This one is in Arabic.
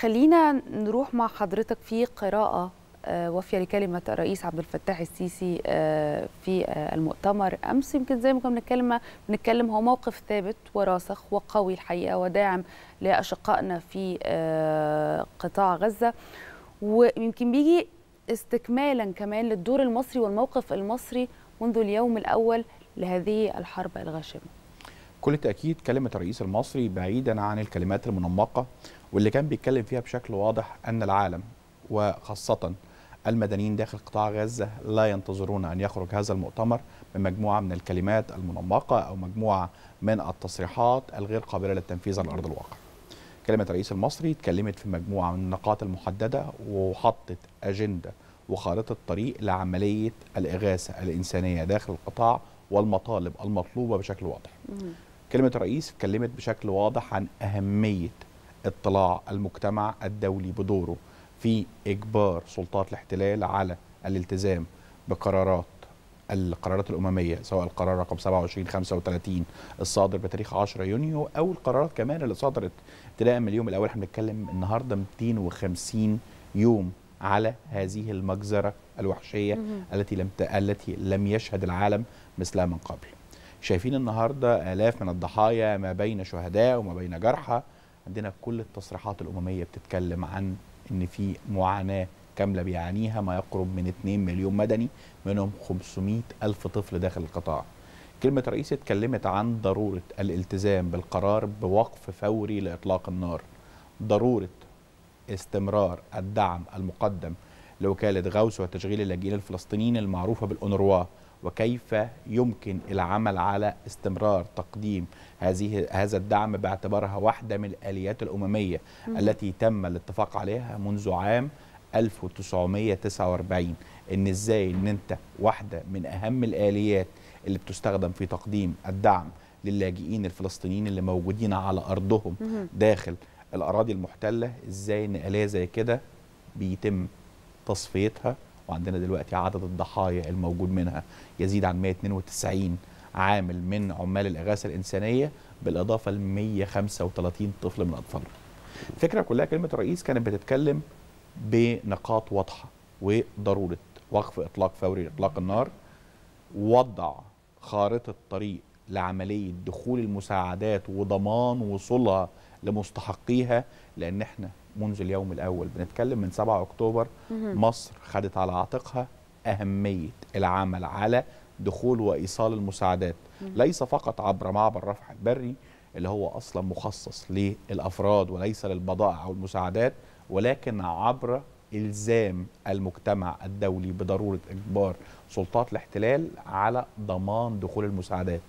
خلينا نروح مع حضرتك في قراءة آه، وافية لكلمة الرئيس عبد الفتاح السيسي آه، في آه، المؤتمر أمس يمكن زي ما كنا بنتكلم بنتكلم هو موقف ثابت وراسخ وقوي الحقيقة وداعم لأشقائنا في قطاع غزة ويمكن بيجي استكمالا كمان للدور المصري والموقف المصري منذ اليوم الأول لهذه الحرب الغاشمة كل تأكيد كلمة الرئيس المصري بعيدا عن الكلمات المنمقة واللي كان بيتكلم فيها بشكل واضح أن العالم وخاصة المدنيين داخل قطاع غزة لا ينتظرون أن يخرج هذا المؤتمر بمجموعة من الكلمات المنمقة أو مجموعة من التصريحات الغير قابلة للتنفيذ على أرض الواقع كلمة الرئيس المصري اتكلمت في مجموعة من النقاط المحددة وحطت أجندة وخارطة طريق لعملية الإغاثة الإنسانية داخل القطاع والمطالب المطلوبة بشكل واضح كلمة الرئيس اتكلمت بشكل واضح عن أهمية اطلاع المجتمع الدولي بدوره في إجبار سلطات الاحتلال على الالتزام بقرارات القرارات الأممية سواء القرار رقم 2735 الصادر بتاريخ 10 يونيو أو القرارات كمان اللي صدرت ابتداء من اليوم الأول احنا بنتكلم النهاردة 250 يوم على هذه المجزرة الوحشية التي لم التي لم يشهد العالم مثلها من قبل شايفين النهارده آلاف من الضحايا ما بين شهداء وما بين جرحى عندنا كل التصريحات الأممية بتتكلم عن إن في معاناة كاملة بيعانيها ما يقرب من 2 مليون مدني منهم 500 ألف طفل داخل القطاع كلمة رئيس اتكلمت عن ضرورة الالتزام بالقرار بوقف فوري لإطلاق النار ضرورة استمرار الدعم المقدم لوكالة غوث وتشغيل اللاجئين الفلسطينيين المعروفة بالأونروا وكيف يمكن العمل على استمرار تقديم هذه هذا الدعم باعتبارها واحده من الاليات الامميه م. التي تم الاتفاق عليها منذ عام 1949 ان ازاي ان انت واحده من اهم الاليات اللي بتستخدم في تقديم الدعم للاجئين الفلسطينيين اللي موجودين على ارضهم م. داخل الاراضي المحتله ازاي ان اليه زي كده بيتم تصفيتها وعندنا دلوقتي عدد الضحايا الموجود منها يزيد عن 192 عامل من عمال الإغاثة الإنسانية بالإضافة ل 135 طفل من الأطفال الفكرة كلها كلمة الرئيس كانت بتتكلم بنقاط واضحة وضرورة وقف إطلاق فوري لإطلاق النار وضع خارطة طريق لعملية دخول المساعدات وضمان وصولها لمستحقيها لأن احنا منذ اليوم الاول بنتكلم من 7 اكتوبر مصر خدت على عاتقها اهميه العمل على دخول وايصال المساعدات ليس فقط عبر معبر رفح البري اللي هو اصلا مخصص للافراد وليس للبضائع او المساعدات ولكن عبر الزام المجتمع الدولي بضروره اجبار سلطات الاحتلال على ضمان دخول المساعدات